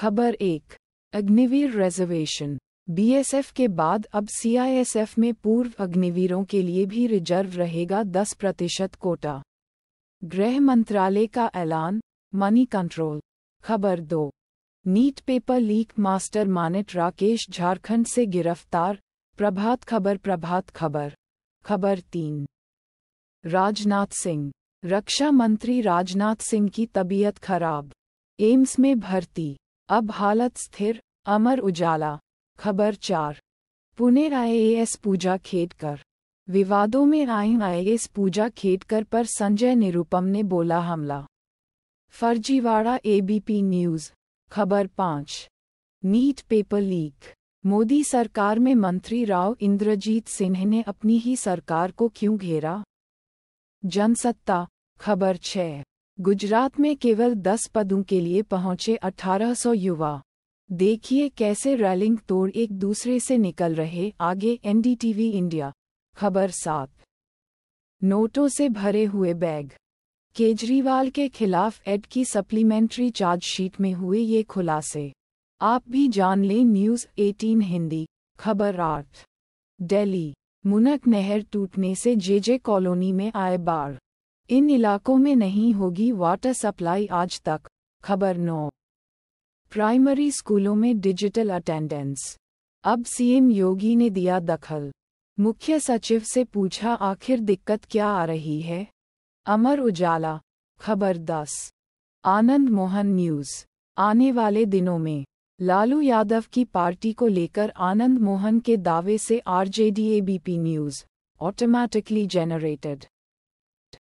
खबर एक Agniveer reservation BSF के बाद अब सीआईएसएफ में पूर्व अग्निवीरों के लिए भी रिजर्व रहेगा 10 प्रतिशत कोटा गृह मंत्रालय का ऐलान मनी कंट्रोल खबर दो NEET paper leak mastermind Rakesh Jharkhand से गिरफ्तार प्रभात खबर प्रभात खबर खबर तीन राजनाथ सिंह रक्षा मंत्री राजनाथ सिंह की तबीयत खराब एम्स में भर्ती अब हालत स्थिर अमर उजाला खबर चार पुणे एस पूजा खेडकर विवादों में आई एस पूजा खेडकर पर संजय निरुपम ने बोला हमला फर्जीवाड़ा एबीपी न्यूज खबर पाँच नीट पेपर लीक मोदी सरकार में मंत्री राव इंद्रजीत सिन्हा ने अपनी ही सरकार को क्यों घेरा जनसत्ता खबर छः गुजरात में केवल दस पदों के लिए पहुंचे 1800 युवा देखिए कैसे रैलिंग तोड़ एक दूसरे से निकल रहे आगे एनडीटीवी इंडिया खबर सात नोटों से भरे हुए बैग केजरीवाल के खिलाफ एड की सप्लीमेंट्री चार्जशीट में हुए ये खुलासे आप भी जान लें न्यूज़ 18 हिंदी खबर आठ दिल्ली मुनक नहर टूटने से जेजे कॉलोनी में आए बाढ़ इन इलाकों में नहीं होगी वाटर सप्लाई आज तक खबर नौ प्राइमरी स्कूलों में डिजिटल अटेंडेंस अब सीएम योगी ने दिया दखल मुख्य सचिव से पूछा आखिर दिक्कत क्या आ रही है अमर उजाला खबर दस आनंद मोहन न्यूज़ आने वाले दिनों में लालू यादव की पार्टी को लेकर आनंद मोहन के दावे से आरजेडीएबीपी न्यूज़ ऑटोमैटिकली जेनरेटेड